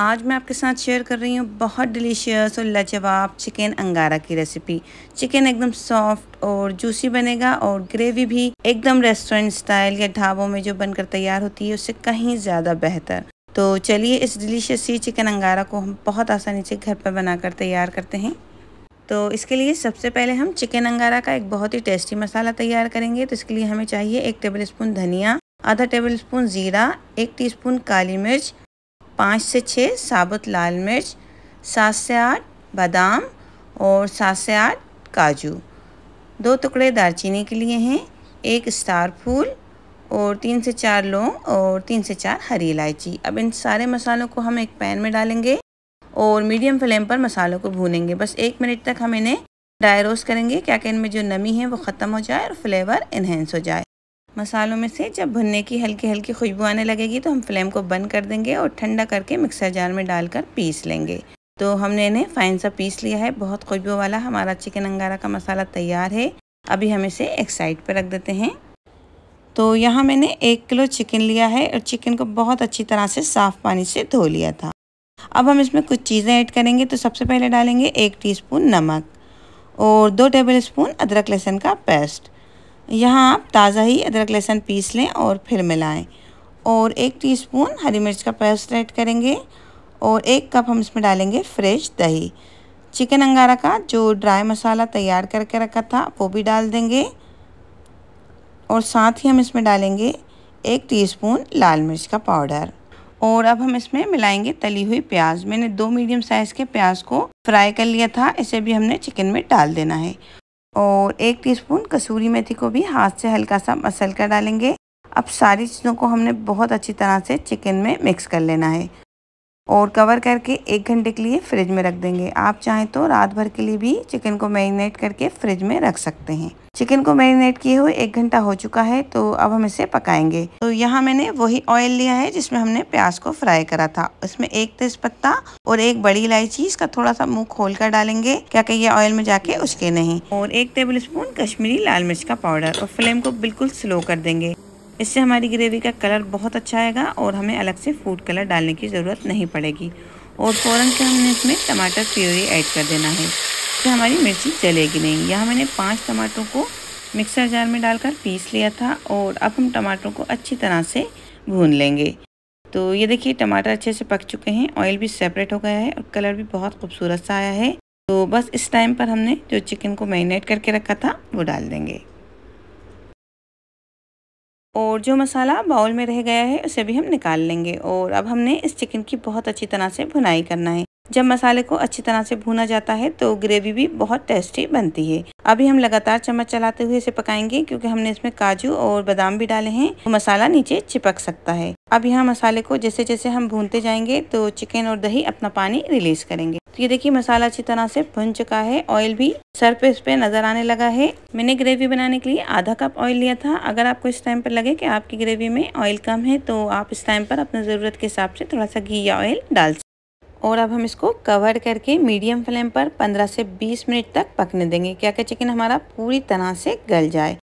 आज मैं आपके साथ शेयर कर रही हूँ बहुत डिलीशियस और लाजवाब चिकन अंगारा की रेसिपी चिकन एकदम सॉफ्ट और जूसी बनेगा और ग्रेवी भी एकदम रेस्टोरेंट स्टाइल या ढाबों में जो बनकर तैयार होती है उससे कहीं ज़्यादा बेहतर तो चलिए इस डिलीशियस सी चिकन अंगारा को हम बहुत आसानी से घर पर बनाकर तैयार करते हैं तो इसके लिए सबसे पहले हम चिकन अंगारा का एक बहुत ही टेस्टी मसाला तैयार करेंगे तो इसके लिए हमें चाहिए एक टेबल स्पून धनिया आधा टेबल स्पून ज़ीरा एक स्पून काली मिर्च पाँच से छः साबुत लाल मिर्च सात से आठ बादाम और सात से आठ काजू दो टुकड़े दालचीनी के लिए हैं एक स्टार फूल और तीन से चार लौंग और तीन से चार हरी इलायची अब इन सारे मसालों को हम एक पैन में डालेंगे और मीडियम फ्लेम पर मसालों को भूनेंगे बस एक मिनट तक हम इन्हें ड्राई रोस्ट करेंगे क्या कि इनमें जो नमी है वो ख़त्म हो जाए और फ्लेवर इन्हेंस हो जाए मसालों में से जब भुनने की हल्की हल्की खुशबू आने लगेगी तो हम फ्लेम को बंद कर देंगे और ठंडा करके मिक्सर जार में डालकर पीस लेंगे तो हमने इन्हें फाइन सा पीस लिया है बहुत खुशबू वाला हमारा चिकन अंगारा का मसाला तैयार है अभी हम इसे एक साइड पर रख देते हैं तो यहाँ मैंने एक किलो चिकन लिया है और चिकन को बहुत अच्छी तरह से साफ़ पानी से धो लिया था अब हम इसमें कुछ चीज़ें ऐड करेंगे तो सबसे पहले डालेंगे एक टीस्पून नमक और दो टेबल स्पून अदरक लहसुन का पेस्ट यहाँ आप ताज़ा ही अदरक लहसुन पीस लें और फिर मिलाएं और एक टीस्पून हरी मिर्च का पेस्ट ऐड करेंगे और एक कप हम इसमें डालेंगे फ्रेश दही चिकन अंगारा का जो ड्राई मसाला तैयार करके रखा था वो भी डाल देंगे और साथ ही हम इसमें डालेंगे एक टीस्पून लाल मिर्च का पाउडर और अब हम इसमें मिलाएंगे तली हुई प्याज मैंने दो मीडियम साइज़ के प्याज को फ्राई कर लिया था इसे भी हमने चिकन में डाल देना है और एक टीस्पून कसूरी मेथी को भी हाथ से हल्का सा मसल कर डालेंगे अब सारी चीज़ों को हमने बहुत अच्छी तरह से चिकन में मिक्स कर लेना है और कवर करके एक घंटे के लिए फ्रिज में रख देंगे आप चाहें तो रात भर के लिए भी चिकन को मैरिनेट करके फ्रिज में रख सकते हैं चिकन को मैरिनेट किए हुए एक घंटा हो चुका है तो अब हम इसे पकाएंगे तो यहाँ मैंने वही ऑयल लिया है जिसमें हमने प्याज को फ्राई करा था इसमें एक तेज पत्ता और एक बड़ी इलायची इसका थोड़ा सा मुंह खोल कर डालेंगे क्या कहिए ये ऑयल में जाके उसके नहीं और एक टेबल स्पून कश्मीरी लाल मिर्च का पाउडर और फ्लेम को बिल्कुल स्लो कर देंगे इससे हमारी ग्रेवी का कलर बहुत अच्छा आएगा और हमें अलग से फूड कलर डालने की ज़रूरत नहीं पड़ेगी और फ़ौरन से हमने इसमें टमाटर प्योरी ऐड कर देना है इससे हमारी मिर्ची जलेगी नहीं यह मैंने पाँच टमाटरों को मिक्सर जार में डालकर पीस लिया था और अब हम टमाटरों को अच्छी तरह से भून लेंगे तो ये देखिए टमाटर अच्छे से पक चुके हैं ऑयल भी सेपरेट हो गया है और कलर भी बहुत खूबसूरत सा आया है तो बस इस टाइम पर हमने जो चिकन को मैरिनेट करके रखा था वो डाल देंगे और जो मसाला बाउल में रह गया है उसे भी हम निकाल लेंगे और अब हमने इस चिकन की बहुत अच्छी तरह से भुनाई करना है जब मसाले को अच्छी तरह से भूना जाता है तो ग्रेवी भी बहुत टेस्टी बनती है अभी हम लगातार चम्मच चलाते हुए इसे पकाएंगे क्योंकि हमने इसमें काजू और बादाम भी डाले हैं तो मसाला नीचे चिपक सकता है अब यहाँ मसाले को जैसे जैसे हम भूनते जाएंगे तो चिकन और दही अपना पानी रिलीज करेंगे तो ये देखिए मसाला अच्छी तरह से भुन चुका है ऑयल भी सरफेस पे नजर आने लगा है मैंने ग्रेवी बनाने के लिए आधा कप ऑयल लिया था अगर आपको इस टाइम पर लगे कि आपकी ग्रेवी में ऑयल कम है तो आप इस टाइम पर अपने ज़रूरत के हिसाब से थोड़ा सा घी या ऑयल डाल और अब हम इसको कवर करके मीडियम फ्लेम पर 15 से 20 मिनट तक पकने देंगे क्या क्या चिकन हमारा पूरी तरह से गल जाए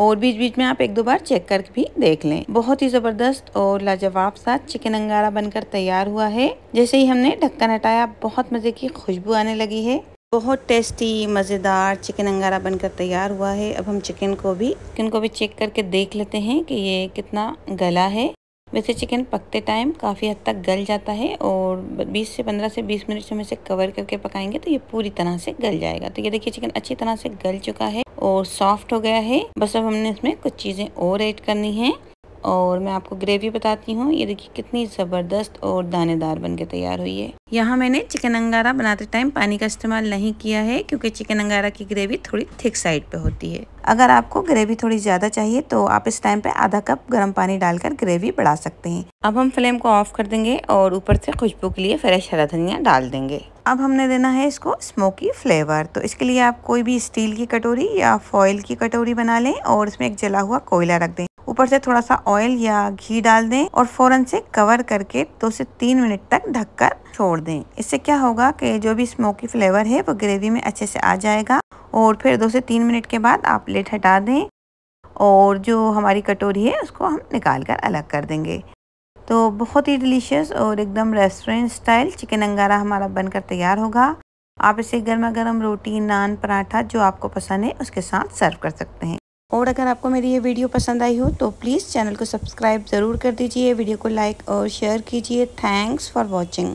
और बीच बीच में आप एक दो बार चेक करके भी देख लें बहुत ही ज़बरदस्त और लाजवाब सा चिकन अंगारा बनकर तैयार हुआ है जैसे ही हमने ढक्कन हटाया बहुत मज़े की खुशबू आने लगी है बहुत टेस्टी मज़ेदार चिकन अंगारा बनकर तैयार हुआ है अब हम चिकन को भी चिकन को भी चेक करके देख लेते हैं कि ये कितना गला है वैसे चिकन पकते टाइम काफ़ी हद तक गल जाता है और 20 से 15 से 20 मिनट हम इसे कवर करके पकाएंगे तो ये पूरी तरह से गल जाएगा तो ये देखिए चिकन अच्छी तरह से गल चुका है और सॉफ्ट हो गया है बस अब हमने इसमें कुछ चीज़ें और ऐड करनी है और मैं आपको ग्रेवी बताती हूँ ये देखिए कितनी ज़बरदस्त और दानेदार बन के तैयार हुई है यहाँ मैंने चिकन अंगारा बनाते टाइम पानी का इस्तेमाल नहीं किया है क्योंकि चिकन अंगारा की ग्रेवी थोड़ी थिक साइड पे होती है अगर आपको ग्रेवी थोड़ी ज़्यादा चाहिए तो आप इस टाइम पे आधा कप गर्म पानी डालकर ग्रेवी बढ़ा सकते हैं अब हम फ्लेम को ऑफ कर देंगे और ऊपर से खुशबू के लिए फ्रेश हरा धनिया डाल देंगे अब हमने देना है इसको स्मोकी फ्लेवर तो इसके लिए आप कोई भी स्टील की कटोरी या फॉइल की कटोरी बना लें और इसमें एक जला हुआ कोयला रख दें ऊपर से थोड़ा सा ऑयल या घी डाल दें और फौरन से कवर करके दो से तीन मिनट तक ढककर छोड़ दें इससे क्या होगा कि जो भी स्मोकी फ्लेवर है वो ग्रेवी में अच्छे से आ जाएगा और फिर दो से तीन मिनट के बाद आप प्लेट हटा दें और जो हमारी कटोरी है उसको हम निकाल कर अलग कर देंगे तो बहुत ही डिलीशियस और एकदम रेस्टोरेंट स्टाइल चिकन अंगारा हमारा बनकर तैयार होगा आप इसे गर्मा गर्म रोटी नान पराठा जो आपको पसंद है उसके साथ सर्व कर सकते हैं और अगर आपको मेरी ये वीडियो पसंद आई हो तो प्लीज़ चैनल को सब्सक्राइब ज़रूर कर दीजिए वीडियो को लाइक और शेयर कीजिए थैंक्स फॉर वॉचिंग